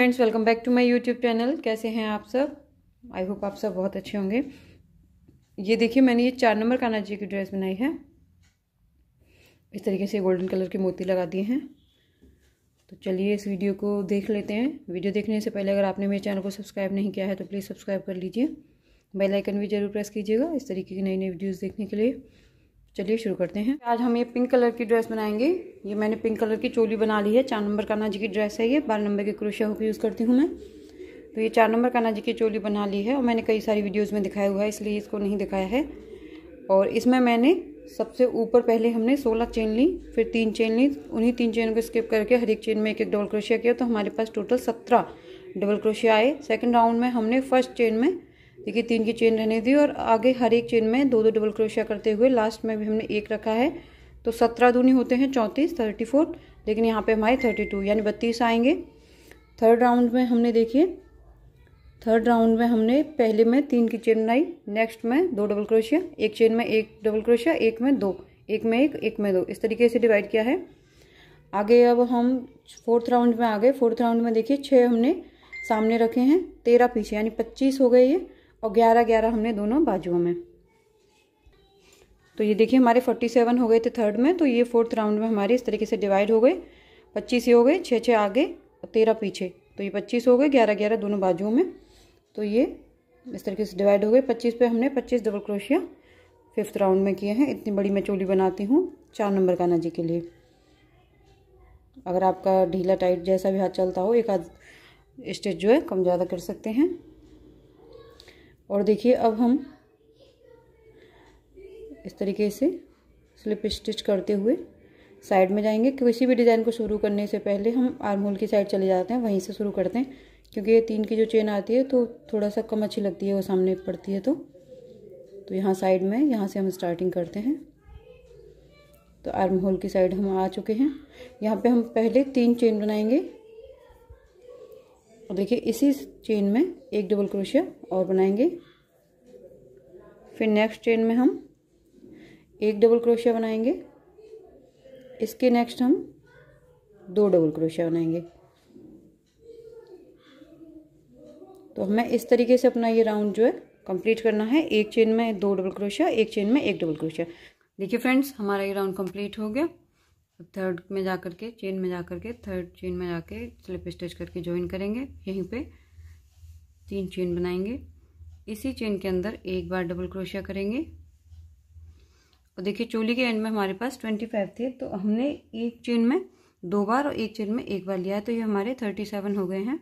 friends welcome back to my YouTube channel कैसे हैं आप सब आई होप आप सब बहुत अच्छे होंगे ये देखिए मैंने ये चार नंबर काना जी की ड्रेस बनाई है इस तरीके से गोल्डन कलर की मोती लगा दिए हैं तो चलिए इस वीडियो को देख लेते हैं वीडियो देखने से पहले अगर आपने मेरे चैनल को सब्सक्राइब नहीं किया है तो प्लीज़ सब्सक्राइब कर लीजिए बेलाइकन भी ज़रूर प्रेस कीजिएगा इस तरीके की नई नई वीडियोज़ देखने के लिए चलिए शुरू करते हैं आज हम ये पिंक कलर की ड्रेस बनाएंगे ये मैंने पिंक कलर की चोली बना ली है चार नंबर कान्हा जी की ड्रेस है ये बारह नंबर के क्रोशिया हुक यूज़ करती हूँ मैं तो ये चार नंबर कान्हा जी की चोली बना ली है और मैंने कई सारी वीडियोज़ में दिखाया हुआ है इसलिए इसको नहीं दिखाया है और इसमें मैंने सबसे ऊपर पहले हमने सोलह चेन ली फिर तीन चेन ली उन्हीं तीन चेन को स्किप करके हर एक चेन में एक एक डबल क्रोशिया किया तो हमारे पास टोटल सत्रह डबल क्रोशिया आए सेकेंड राउंड में हमने फर्स्ट चेन में देखिए तीन की चेन रहने दी और आगे हर एक चेन में दो दो डबल क्रोशिया करते हुए लास्ट में भी हमने एक रखा है तो सत्रह दूनी होते हैं चौंतीस थर्टी फोर लेकिन यहाँ पे हमारे थर्टी टू यानी बत्तीस आएंगे थर्ड राउंड में हमने देखिए थर्ड राउंड में हमने पहले में तीन की चेन बनाई नेक्स्ट में दो डबल क्रोशिया एक चेन में एक डबल क्रोशिया एक में दो एक में एक एक में दो इस तरीके से डिवाइड किया है आगे अब हम फोर्थ राउंड में आ गए फोर्थ राउंड में देखिए छः हमने सामने रखे हैं तेरह पीछे यानी पच्चीस हो गए ये और ग्यारह ग्यारह हमने दोनों बाजुओं में तो ये देखिए हमारे फोर्टी सेवन हो गए थे थर्ड में तो ये फोर्थ राउंड में हमारे इस तरीके से डिवाइड हो गए पच्चीस ये हो गए छः छः आगे और तेरह पीछे तो ये पच्चीस हो गए ग्यारह ग्यारह दोनों बाजुओं में तो ये इस तरीके से डिवाइड हो गए पच्चीस पे हमने पच्चीस डबल क्रोशिया फिफ्थ राउंड में किए हैं इतनी बड़ी मैं चोली बनाती हूँ चार नंबर का नाजी के लिए अगर आपका ढीला टाइट जैसा भी हाथ चलता हो एक आध स्टेच जो है कम ज़्यादा कर सकते हैं और देखिए अब हम इस तरीके से स्लिप स्टिच करते हुए साइड में जाएंगे किसी भी डिज़ाइन को शुरू करने से पहले हम आर्म होल की साइड चले जाते हैं वहीं से शुरू करते हैं क्योंकि ये तीन की जो चेन आती है तो थोड़ा सा कम अच्छी लगती है वो सामने पड़ती है तो तो यहाँ साइड में यहाँ से हम स्टार्टिंग करते हैं तो आर्म होल की साइड हम आ चुके हैं यहाँ पे हम पहले तीन चेन बनाएंगे और देखिए इसी चेन में एक डबल क्रोशिया और बनाएंगे फिर नेक्स्ट चेन में हम एक डबल क्रोशिया बनाएंगे इसके नेक्स्ट हम दो डबल क्रोशिया बनाएंगे तो हमें इस तरीके से अपना ये राउंड जो है कंप्लीट करना है एक चेन में दो डबल क्रोशिया एक चेन में एक डबल क्रोशिया देखिए फ्रेंड्स हमारा ये राउंड कंप्लीट हो गया थर्ड में जा करके के चेन में जा करके के थर्ड चेन में जाके स्लिप स्टिच करके ज्वाइन करेंगे यहीं पे तीन चेन बनाएंगे इसी चेन के अंदर एक बार डबल क्रोशिया करेंगे और देखिए चोली के एंड में हमारे पास ट्वेंटी फाइव थे तो हमने एक चेन में दो बार और एक चेन में एक बार लिया है तो ये हमारे थर्टी सेवन हो गए हैं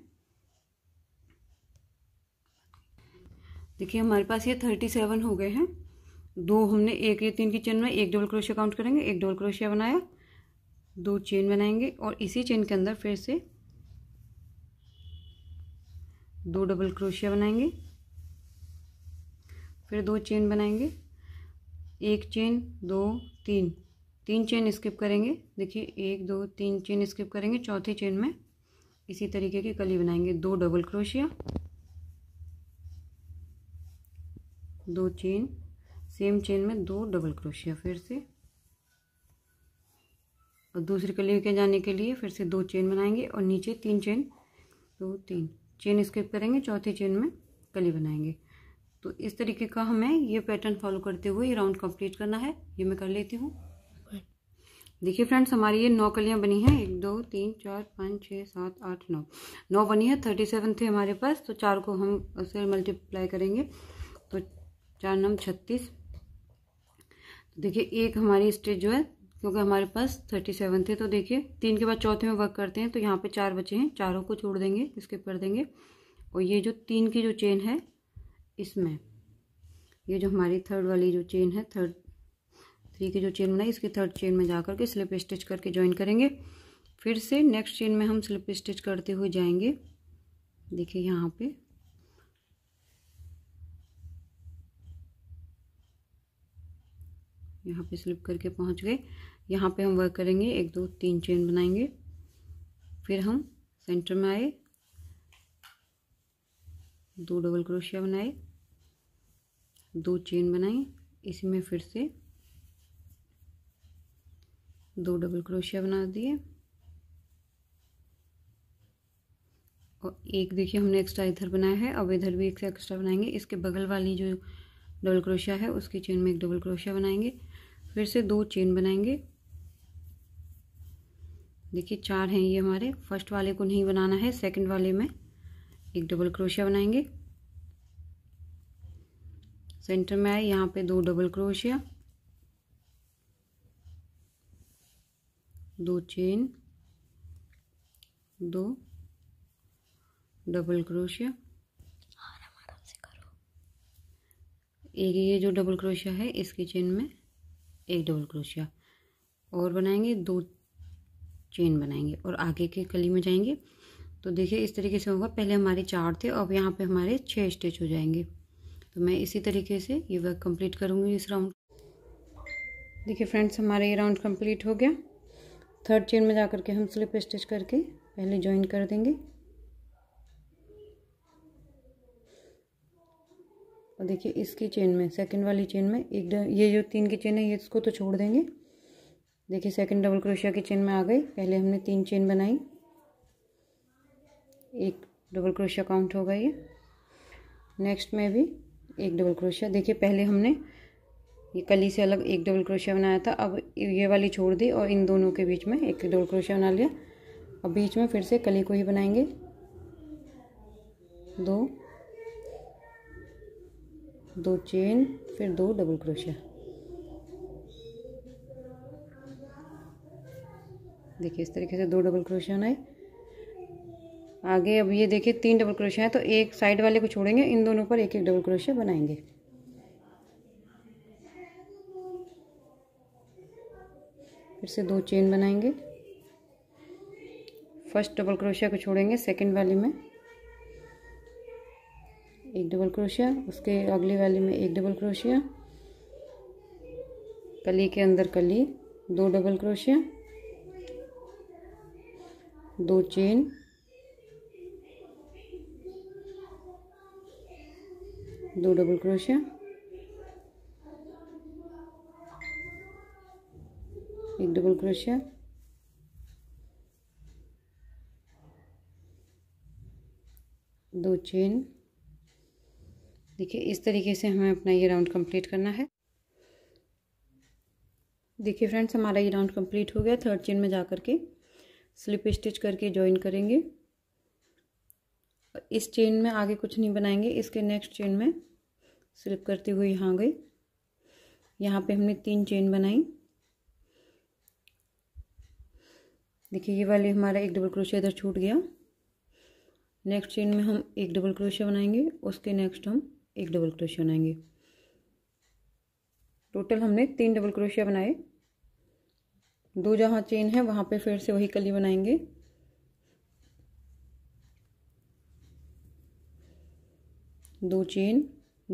देखिए हमारे पास ये थर्टी सेवन हो गए हैं दो हमने एक या तीन की चेन में एक डबल क्रोशिया काउंट करेंगे एक डबल क्रोशिया बनाया दो चेन बनाएंगे और इसी चेन के अंदर फिर से दो डबल क्रोशिया बनाएंगे फिर दो चेन बनाएंगे एक चेन दो तीन तीन चेन स्किप करेंगे देखिए एक दो तीन चेन स्किप करेंगे चौथी चेन में इसी तरीके की कली बनाएंगे दो डबल क्रोशिया दो चेन सेम चेन में दो डबल क्रोशिया फिर से और दूसरी कली के जाने के लिए फिर से दो चेन बनाएंगे और नीचे तीन चेन दो तीन चेन स्किप करेंगे चौथी चेन में कली बनाएंगे तो इस तरीके का हमें ये पैटर्न फॉलो करते हुए ये राउंड कंप्लीट करना है ये मैं कर लेती हूँ देखिए फ्रेंड्स हमारी ये नौ कलियाँ बनी हैं एक दो तीन चार पाँच छः सात आठ नौ नौ बनी है थर्टी सेवन थे हमारे पास तो चार को हम उसे मल्टीप्लाई करेंगे तो चार नम छत्तीस तो देखिए एक हमारी स्टेज जो है क्योंकि हमारे पास थर्टी सेवन थे तो देखिए तीन के बाद चौथे में वर्क करते हैं तो यहाँ पे चार बचे हैं चारों को छोड़ देंगे स्किप कर देंगे और ये जो तीन की जो चेन है इसमें ये जो हमारी थर्ड वाली जो चेन है थर्ड थ्री की जो चेन बनाई इसकी थर्ड चेन में जा करके स्लिप स्टिच करके ज्वाइन करेंगे फिर से नेक्स्ट चेन में हम स्लिप स्टिच करते हुए जाएंगे देखिए यहाँ पे यहाँ पे स्लिप करके पहुँच गए यहाँ पे हम वर्क करेंगे एक दो तीन चेन बनाएंगे फिर हम सेंटर में आए दो डबल क्रोशिया बनाए दो चेन बनाए इसी में फिर से दो डबल क्रोशिया बना दिए और एक देखिए हमने एक्स्ट्रा इधर बनाया है अब इधर भी एक से एक्स्ट्रा बनाएंगे इसके बगल वाली जो डबल क्रोशिया है उसकी चेन में एक डबल क्रोशिया बनाएंगे फिर से दो चेन बनाएंगे देखिए चार हैं ये हमारे फर्स्ट वाले को नहीं बनाना है सेकंड वाले में एक डबल क्रोशिया बनाएंगे सेंटर में आए यहाँ पे दो डबल क्रोशिया दो चेन दो डबल क्रोशिया एक ये जो डबल क्रोशिया है इसकी चेन में एक डबल क्रोशिया और बनाएंगे दो चेन बनाएंगे और आगे के कली में जाएंगे तो देखिए इस तरीके से होगा पहले हमारे चार थे अब यहाँ पे हमारे छः स्टिच हो जाएंगे तो मैं इसी तरीके से ये वर्क कंप्लीट करूँगी इस राउंड देखिए फ्रेंड्स हमारे ये राउंड कंप्लीट हो गया थर्ड चेन में जा करके हम स्लिप स्टिच करके पहले ज्वाइन कर देंगे और देखिए इसकी चेन में सेकंड वाली चेन में एक ये जो तीन की चेन है ये इसको तो छोड़ देंगे देखिए सेकंड डबल क्रोशिया की चेन में आ गई पहले हमने तीन चेन बनाई एक डबल क्रोशिया काउंट होगा ये नेक्स्ट में भी एक डबल क्रोशिया देखिए पहले हमने ये कली से अलग एक डबल क्रोशिया बनाया था अब ये वाली छोड़ दी और इन दोनों के बीच में एक डबल क्रोशिया बना लिया अब बीच में फिर से कली को ही बनाएंगे दो दो चेन फिर दो डबल क्रोशिया देखिए इस तरीके से दो डबल क्रोशिया बनाए आगे अब ये देखिए तीन डबल क्रोशिया है तो एक साइड वाले को छोड़ेंगे इन दोनों पर एक एक डबल क्रोशिया बनाएंगे फिर से दो चेन बनाएंगे फर्स्ट डबल क्रोशिया को छोड़ेंगे सेकंड वाली में एक डबल क्रोशिया उसके अगले वाली में एक डबल क्रोशिया कली के अंदर कली दो डबल क्रोशिया दो चेन दो डबल क्रोशिया एक डबल क्रोशिया दो चेन देखिए इस तरीके से हमें अपना ये राउंड कंप्लीट करना है देखिए फ्रेंड्स हमारा ये राउंड कंप्लीट हो गया थर्ड चेन में जा कर के स्लिप स्टिच करके ज्वाइन करेंगे इस चेन में आगे कुछ नहीं बनाएंगे इसके नेक्स्ट चेन में स्लिप करते हुए यहाँ गए यहाँ पे हमने तीन चेन बनाई देखिए ये वाले हमारा एक डबल क्रोशिया इधर छूट गया नेक्स्ट चेन में हम एक डबल क्रोशिया बनाएंगे उसके नेक्स्ट हम एक डबल क्रोशिया बनाएंगे टोटल हमने तीन डबल क्रोशिया बनाए दो जहाँ चेन है वहाँ पे फिर से वही कली बनाएंगे दो चेन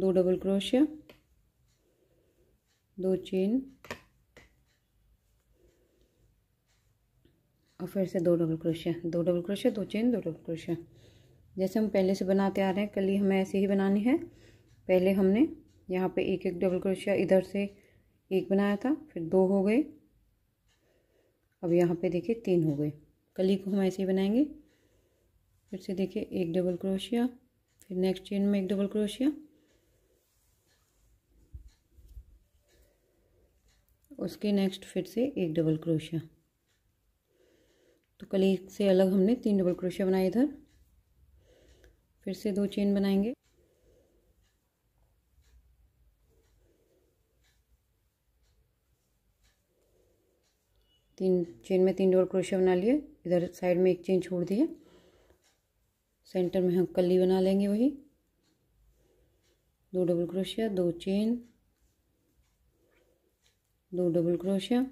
दो डबल क्रोशिया दो चेन और फिर से दो डबल क्रोशिया दो डबल क्रोशिया दो चेन दो डबल क्रोशिया जैसे हम पहले से बनाते आ रहे हैं कली हमें ऐसे ही बनानी है पहले हमने यहाँ पे एक एक डबल क्रोशिया इधर से एक बनाया था फिर दो हो गए अब यहाँ पे देखिए तीन हो गए कली को हम ऐसे ही बनाएंगे फिर से देखिए एक डबल क्रोशिया फिर नेक्स्ट चेन में एक डबल क्रोशिया उसके नेक्स्ट फिर से एक डबल क्रोशिया तो कली से अलग हमने तीन डबल क्रोशिया बनाए इधर फिर से दो चेन बनाएंगे तीन चेन में तीन डबल क्रोशिया बना लिए इधर साइड में एक चेन छोड़ दिए सेंटर में हम कली बना लेंगे वही दो डबल क्रोशिया दो चेन दो डबल क्रोशिया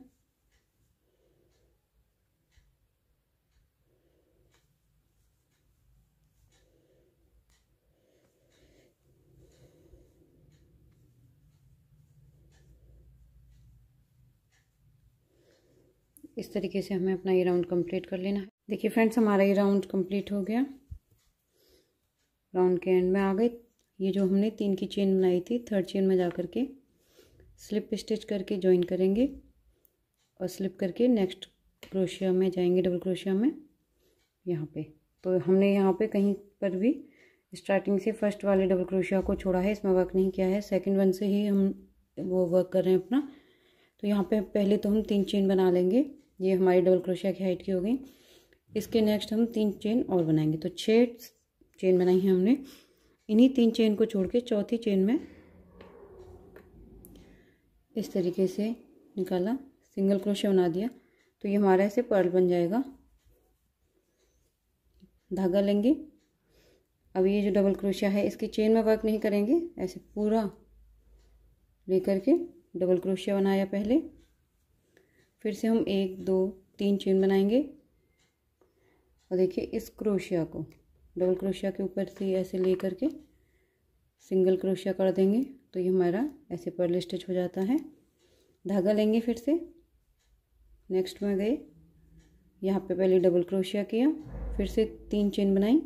इस तरीके से हमें अपना ये राउंड कंप्लीट कर लेना है देखिए फ्रेंड्स हमारा ये राउंड कंप्लीट हो गया राउंड के एंड में आ गए ये जो हमने तीन की चेन बनाई थी थर्ड चेन में जा कर के स्लिप स्टिच करके ज्वाइन करेंगे और स्लिप करके नेक्स्ट क्रोशिया में जाएंगे डबल क्रोशिया में यहाँ पे तो हमने यहाँ पे कहीं पर भी स्टार्टिंग से फर्स्ट वाले डबल क्रोशिया को छोड़ा है इसमें वर्क नहीं किया है सेकंड वन से ही हम वो वर्क कर रहे हैं अपना तो यहाँ पे पहले तो हम तीन चेन बना लेंगे ये हमारी डबल क्रोशिया की हाइट की हो गई इसके नेक्स्ट हम तीन चेन और बनाएंगे तो छः चेन बनाई है हमने इन्हीं तीन चेन को छोड़ के चौथी चेन में इस तरीके से निकाला सिंगल क्रोशिया बना दिया तो ये हमारा ऐसे पर्ल बन जाएगा धागा लेंगे अब ये जो डबल क्रोशिया है इसकी चेन में वर्क नहीं करेंगे ऐसे पूरा लेकर के डबल क्रोशिया बनाया पहले फिर से हम एक दो तीन चेन बनाएंगे और देखिए इस क्रोशिया को डबल क्रोशिया के ऊपर से ऐसे ले करके सिंगल क्रोशिया कर देंगे तो ये हमारा ऐसे पर्ल स्टिच हो जाता है धागा लेंगे फिर से नेक्स्ट में गए यहाँ पे पहले डबल क्रोशिया किया फिर से तीन चेन बनाई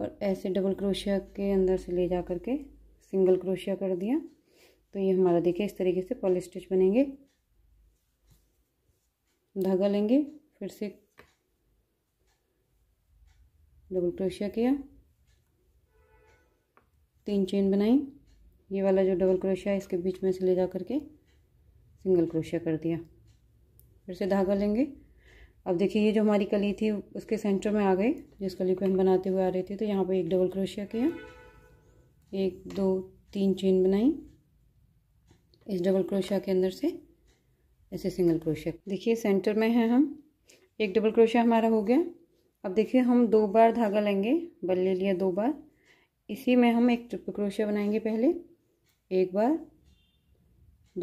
और ऐसे डबल क्रोशिया के अंदर से ले जा करके सिंगल क्रोशिया कर दिया तो ये हमारा देखिए इस तरीके से पॉल स्टिच बनेंगे धागा लेंगे फिर से डबल क्रोशिया किया तीन चेन बनाई ये वाला जो डबल क्रोशिया है इसके बीच में से ले जा करके सिंगल क्रोशिया कर दिया फिर से धागा लेंगे अब देखिए ये जो हमारी कली थी उसके सेंटर में आ गई जिस कली को हम बनाते हुए आ रहे थे तो यहाँ पे एक डबल क्रोशिया किया एक दो तीन चेन बनाई इस डबल क्रोशिया के अंदर से ऐसे सिंगल क्रोशिया देखिए सेंटर में है हम एक डबल क्रोशिया हमारा हो गया अब देखिए हम दो बार धागा लेंगे बल ले लिया दो बार इसी में हम एक ट्रिपल क्रोशिया बनाएंगे पहले एक बार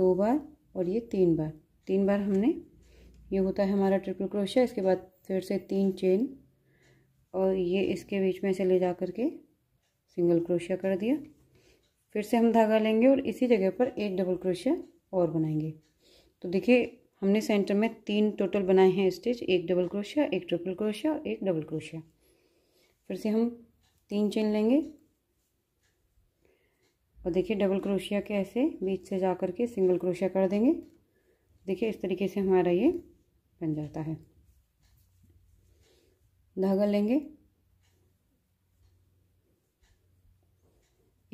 दो बार और ये तीन बार तीन बार हमने ये होता है हमारा ट्रिपल क्रोशिया इसके बाद फिर से तीन चेन और ये इसके बीच में से ले जा कर के सिंगल क्रोशिया कर दिया फिर से हम धागा लेंगे और इसी जगह पर एक डबल क्रोशिया और बनाएंगे तो देखिए हमने सेंटर में तीन टोटल बनाए हैं स्टिच एक डबल क्रोशिया एक ट्रिपल क्रोशिया और एक डबल क्रोशिया फिर से हम तीन चेन लेंगे और देखिए डबल क्रोशिया के ऐसे बीच से जा कर के सिंगल क्रोशिया कर देंगे देखिए इस तरीके से हमारा ये बन जाता है धागा लेंगे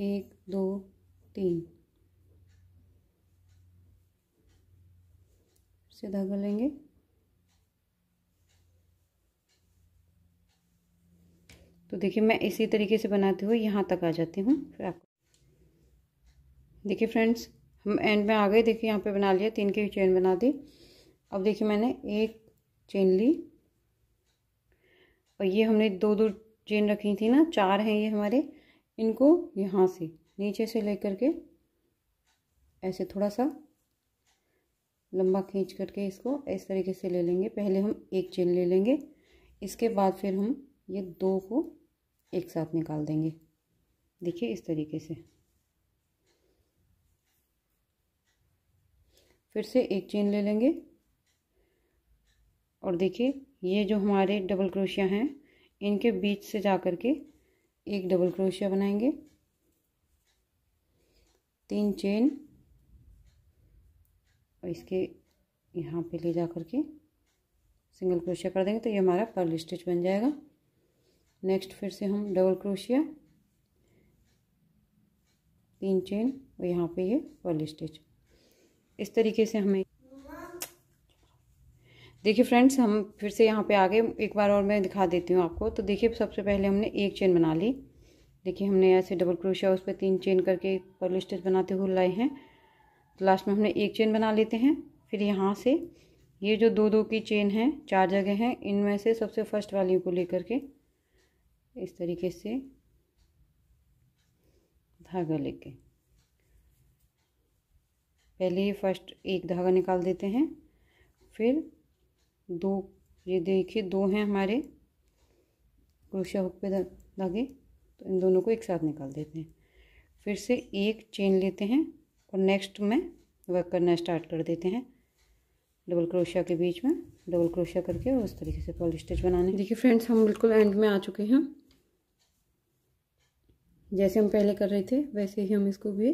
एक दो तीन से धागा लेंगे तो देखिए मैं इसी तरीके से बनाते हुए यहाँ तक आ जाती हूँ फिर आपको देखिए फ्रेंड्स हम एंड में आ गए देखिए यहाँ पे बना लिया तीन के चेन बना दी अब देखिए मैंने एक चेन ली और ये हमने दो दो चेन रखी थी ना चार हैं ये हमारे इनको यहाँ से नीचे से लेकर के ऐसे थोड़ा सा लंबा खींच करके इसको इस तरीके से ले लेंगे पहले हम एक चेन ले लेंगे इसके बाद फिर हम ये दो को एक साथ निकाल देंगे देखिए इस तरीके से फिर से एक चेन ले लेंगे और देखिए ये जो हमारे डबल क्रोशिया हैं इनके बीच से जा कर के एक डबल क्रोशिया बनाएंगे तीन चेन और इसके यहाँ पे ले जा कर के सिंगल क्रोशिया कर देंगे तो ये हमारा पर्ल स्टिच बन जाएगा नेक्स्ट फिर से हम डबल क्रोशिया तीन चेन और यहाँ पे ये पर्ल स्टिच इस तरीके से हमें देखिए फ्रेंड्स हम फिर से यहाँ पे आगे एक बार और मैं दिखा देती हूँ आपको तो देखिए सबसे पहले हमने एक चेन बना ली देखिए हमने ऐसे डबल क्रोशिया उस पर तीन चेन करके पर्ल स्टिच बनाते हुए लाए हैं तो लास्ट में हमने एक चेन बना लेते हैं फिर यहाँ से ये जो दो दो की चेन है चार जगह हैं इनमें से सबसे फर्स्ट वाली को लेकर के इस तरीके से धागा लेके पहले फर्स्ट एक धागा निकाल देते हैं फिर दो ये देखिए दो हैं हमारे क्रोशिया हुक पे धागे तो इन दोनों को एक साथ निकाल देते हैं फिर से एक चेन लेते हैं और नेक्स्ट में वर्क करना स्टार्ट कर देते हैं डबल क्रोशिया के बीच में डबल क्रोशिया करके और उस तरीके से पॉल स्टिच बनाने देखिए फ्रेंड्स हम बिल्कुल एंड में आ चुके हैं जैसे हम पहले कर रहे थे वैसे ही हम इसको भी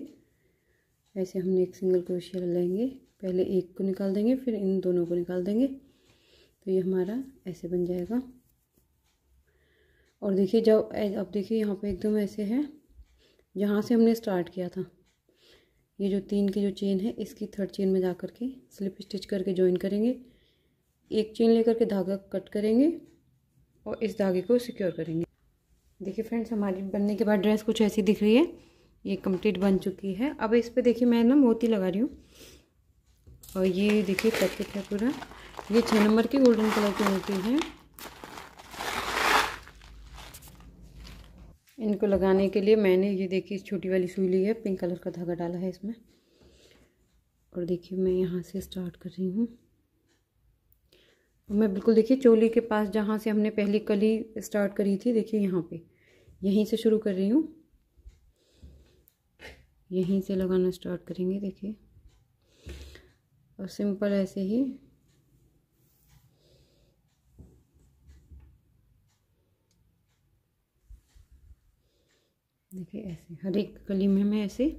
वैसे हमने एक सिंगल क्रोशिया लेंगे पहले एक को निकाल देंगे फिर इन दोनों को निकाल देंगे तो ये हमारा ऐसे बन जाएगा और देखिए जब अब देखिए यहाँ पे एकदम ऐसे है जहाँ से हमने स्टार्ट किया था ये जो तीन की जो चेन है इसकी थर्ड चेन में जा कर के स्लिप स्टिच करके ज्वाइन करेंगे एक चेन लेकर के धागा कट करेंगे और इस धागे को सिक्योर करेंगे देखिए फ्रेंड्स हमारी बनने के बाद ड्रेस कुछ ऐसी दिख रही है ये कंप्लीट बन चुकी है अब इस पर देखिए मैं ना मोती लगा रही हूँ और ये देखिए पैकेट है पूरा ये छः नंबर की गोल्डन कलर की उल्टी है इनको लगाने के लिए मैंने ये देखिए छोटी वाली सुई ली है पिंक कलर का धागा डाला है इसमें और देखिए मैं यहाँ से स्टार्ट कर रही हूँ मैं बिल्कुल देखिए चोली के पास जहाँ से हमने पहली कली स्टार्ट करी थी देखिए यहाँ पे यहीं से शुरू कर रही हूँ यहीं से लगाना स्टार्ट करेंगे देखिए और सिंपल ऐसे ही देखिए ऐसे हर एक कली में मैं ऐसे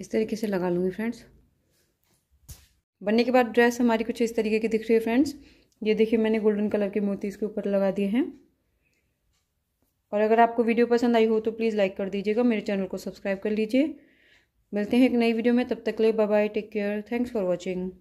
इस तरीके से लगा लूँगी फ्रेंड्स बनने के बाद ड्रेस हमारी कुछ इस तरीके की दिख रही है फ्रेंड्स ये देखिए मैंने गोल्डन कलर के मोती इसके ऊपर लगा दिए हैं और अगर आपको वीडियो पसंद आई हो तो प्लीज़ लाइक कर दीजिएगा मेरे चैनल को सब्सक्राइब कर लीजिए मिलते हैं एक नई वीडियो में तब तक ले bye bye take care thanks for watching